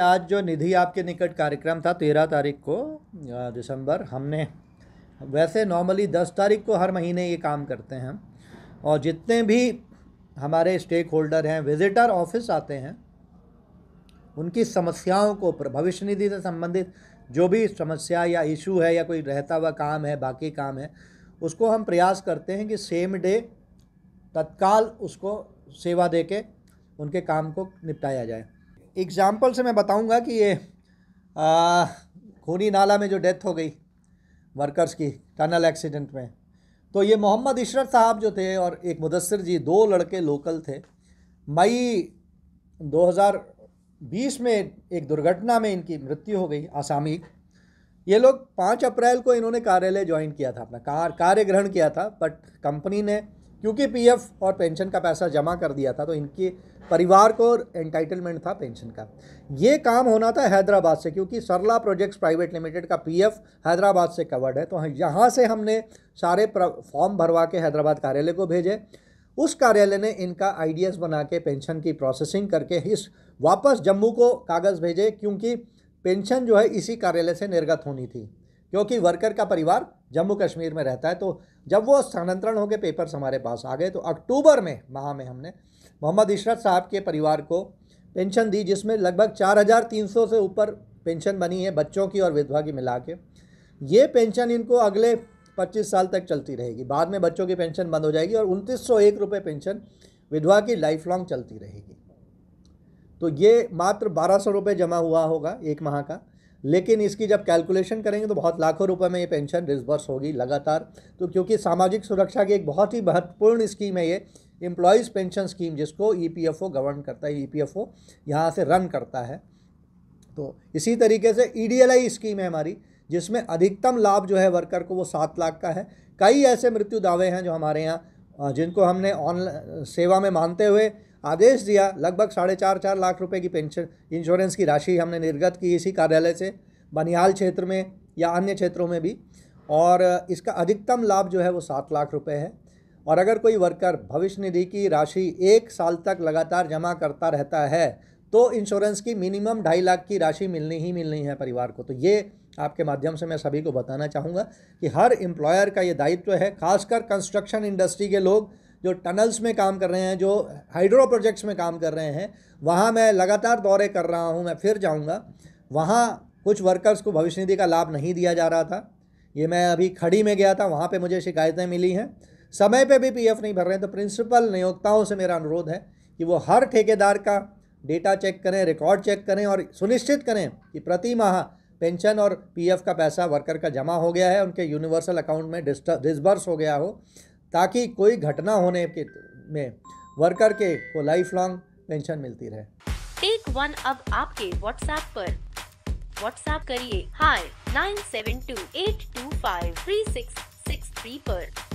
आज जो निधि आपके निकट कार्यक्रम था तेरह तारीख को दिसंबर हमने वैसे नॉर्मली दस तारीख को हर महीने ये काम करते हैं और जितने भी हमारे स्टेक होल्डर हैं विजिटर ऑफिस आते हैं उनकी समस्याओं को भविष्य निधि से संबंधित जो भी समस्या या इशू है या कोई रहता हुआ काम है बाकी काम है उसको हम प्रयास करते हैं कि सेम डे तत्काल उसको सेवा दे के उनके काम को निपटाया जाए एग्ज़ाम्पल से मैं बताऊंगा कि ये खूनी नाला में जो डेथ हो गई वर्कर्स की टनल एक्सीडेंट में तो ये मोहम्मद इशरत साहब जो थे और एक मुदसर जी दो लड़के लोकल थे मई 2020 में एक दुर्घटना में इनकी मृत्यु हो गई आसामी ये लोग पाँच अप्रैल को इन्होंने कार्यालय ज्वाइन किया था अपना कार कार्य ग्रहण किया था बट कंपनी ने क्योंकि पीएफ और पेंशन का पैसा जमा कर दिया था तो इनके परिवार को एंटाइटलमेंट था पेंशन का ये काम होना था हैदराबाद से क्योंकि सरला प्रोजेक्ट्स प्राइवेट लिमिटेड का पीएफ हैदराबाद से कवर्ड है तो यहाँ से हमने सारे फॉर्म भरवा के हैदराबाद कार्यालय को भेजे उस कार्यालय ने इनका आइडियाज़ बना के पेंशन की प्रोसेसिंग करके इस वापस जम्मू को कागज़ भेजे क्योंकि पेंशन जो है इसी कार्यालय से निर्गत होनी थी क्योंकि वर्कर का परिवार जम्मू कश्मीर में रहता है तो जब वो स्थानांतरण होकर पेपर्स हमारे पास आ गए तो अक्टूबर में माह में हमने मोहम्मद इशरत साहब के परिवार को पेंशन दी जिसमें लगभग चार हज़ार तीन सौ से ऊपर पेंशन बनी है बच्चों की और विधवा की मिला के ये पेंशन इनको अगले पच्चीस साल तक चलती रहेगी बाद में बच्चों की पेंशन बंद हो जाएगी और उनतीस सौ एक रुपये पेंशन विधवा की लाइफ लॉन्ग चलती रहेगी तो ये मात्र बारह सौ रुपये जमा हुआ होगा एक माह का लेकिन इसकी जब कैलकुलेशन करेंगे तो बहुत लाखों रुपए में ये पेंशन डिसबर्स होगी लगातार तो क्योंकि सामाजिक सुरक्षा की एक बहुत ही महत्वपूर्ण स्कीम है ये एम्प्लॉयज़ पेंशन स्कीम जिसको E P F O govern करता है ई पी एफ ओ यहाँ से रन करता है तो इसी तरीके से E D L I scheme है हमारी जिसमें अधिकतम लाभ जो है वर्कर को वो सात लाख का है कई ऐसे मृत्यु दावे हैं जो हमारे यहाँ जिनको हमने ऑनलाइन सेवा में मानते हुए आदेश दिया लगभग साढ़े चार चार लाख रुपए की पेंशन इंश्योरेंस की राशि हमने निर्गत की इसी कार्यालय से बनिहाल क्षेत्र में या अन्य क्षेत्रों में भी और इसका अधिकतम लाभ जो है वो सात लाख रुपये है और अगर कोई वर्कर भविष्य निधि की राशि एक साल तक लगातार जमा करता रहता है तो इंश्योरेंस की मिनिमम ढाई लाख की राशि मिलनी ही मिलनी है परिवार को तो ये आपके माध्यम से मैं सभी को बताना चाहूँगा कि हर एम्प्लॉयर का ये दायित्व है खासकर कंस्ट्रक्शन इंडस्ट्री के लोग जो टनल्स में काम कर रहे हैं जो हाइड्रो प्रोजेक्ट्स में काम कर रहे हैं वहाँ मैं लगातार दौरे कर रहा हूँ मैं फिर जाऊँगा वहाँ कुछ वर्कर्स को भविष्य निधि का लाभ नहीं दिया जा रहा था ये मैं अभी खड़ी में गया था वहाँ पर मुझे शिकायतें मिली हैं समय पर भी पी नहीं भर रहे हैं तो प्रिंसिपल नियोक्ताओं से मेरा अनुरोध है कि वो हर ठेकेदार का डेटा चेक करें रिकॉर्ड चेक करें और सुनिश्चित करें कि प्रति माह पेंशन और पीएफ का पैसा वर्कर का जमा हो गया है उनके यूनिवर्सल अकाउंट में डिस्बर्स हो गया हो ताकि कोई घटना होने के में वर्कर के को लाइफ लॉन्ग पेंशन मिलती रहे टेक वन अब आपके व्हाट्सएप पर व्हाट्सएप करिए hi nine seven two eight two five three six six three आरोप